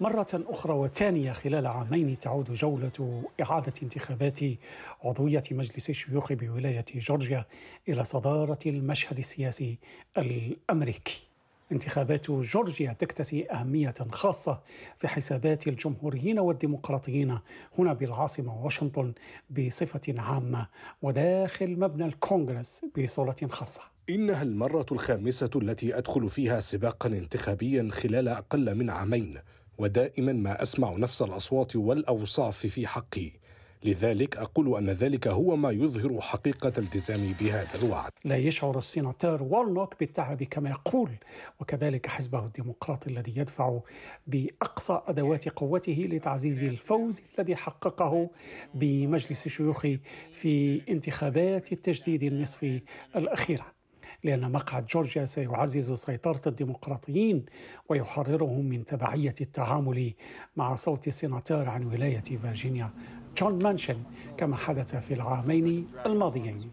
مرة أخرى وثانية خلال عامين تعود جولة إعادة انتخابات عضوية مجلس الشيوخ بولاية جورجيا إلى صدارة المشهد السياسي الأمريكي. انتخابات جورجيا تكتسي أهمية خاصة في حسابات الجمهوريين والديمقراطيين هنا بالعاصمة واشنطن بصفة عامة وداخل مبنى الكونغرس بصورة خاصة. إنها المرة الخامسة التي أدخل فيها سباقا انتخابيا خلال أقل من عامين ودائما ما اسمع نفس الاصوات والاوصاف في حقي لذلك أقول أن ذلك هو ما يظهر حقيقة التزامي بهذا الوعد لا يشعر السيناتور وارنوك بالتعب كما يقول وكذلك حزبه الديمقراطي الذي يدفع بأقصى أدوات قوته لتعزيز الفوز الذي حققه بمجلس الشيوخ في انتخابات التجديد النصفي الأخيرة لأن مقعد جورجيا سيعزز سيطرة الديمقراطيين ويحررهم من تبعية التعامل مع صوت السيناتور عن ولاية فيرجينيا جون مانشن كما حدث في العامين الماضيين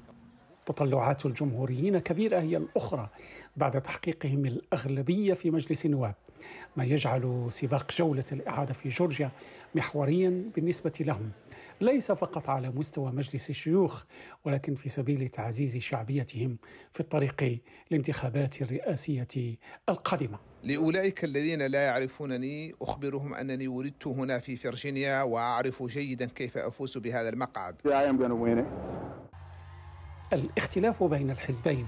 تطلعات الجمهوريين كبيرة هي الأخرى بعد تحقيقهم الأغلبية في مجلس النواب ما يجعل سباق جولة الإعادة في جورجيا محوريا بالنسبة لهم ليس فقط على مستوى مجلس الشيوخ ولكن في سبيل تعزيز شعبيتهم في الطريق لانتخابات الرئاسية القادمة لأولئك الذين لا يعرفونني أخبرهم أنني ولدت هنا في فرجينيا وأعرف جيدا كيف أفوز بهذا المقعد الاختلاف بين الحزبين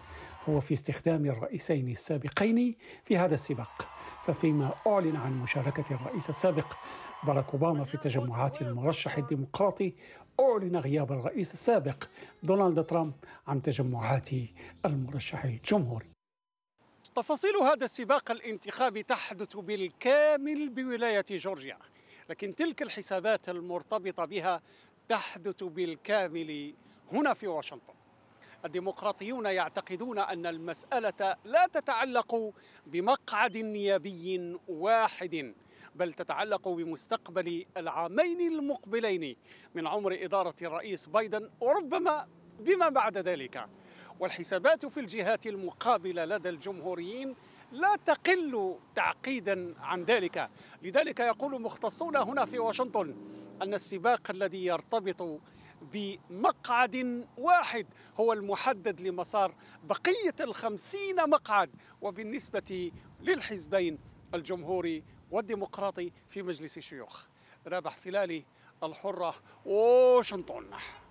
هو في استخدام الرئيسين السابقين في هذا السباق ففيما أعلن عن مشاركة الرئيس السابق باراك أوباما في تجمعات المرشح الديمقراطي أعلن غياب الرئيس السابق دونالد ترامب عن تجمعات المرشح الجمهوري تفاصيل هذا السباق الانتخابي تحدث بالكامل بولاية جورجيا لكن تلك الحسابات المرتبطة بها تحدث بالكامل هنا في واشنطن الديمقراطيون يعتقدون أن المسألة لا تتعلق بمقعد نيابي واحد بل تتعلق بمستقبل العامين المقبلين من عمر إدارة الرئيس بايدن وربما بما بعد ذلك والحسابات في الجهات المقابلة لدى الجمهوريين لا تقل تعقيدا عن ذلك لذلك يقول مختصون هنا في واشنطن أن السباق الذي يرتبط بمقعد واحد هو المحدد لمسار بقية الخمسين مقعد وبالنسبة للحزبين الجمهوري والديمقراطي في مجلس الشيوخ رابح فلالي الحرة واشنطن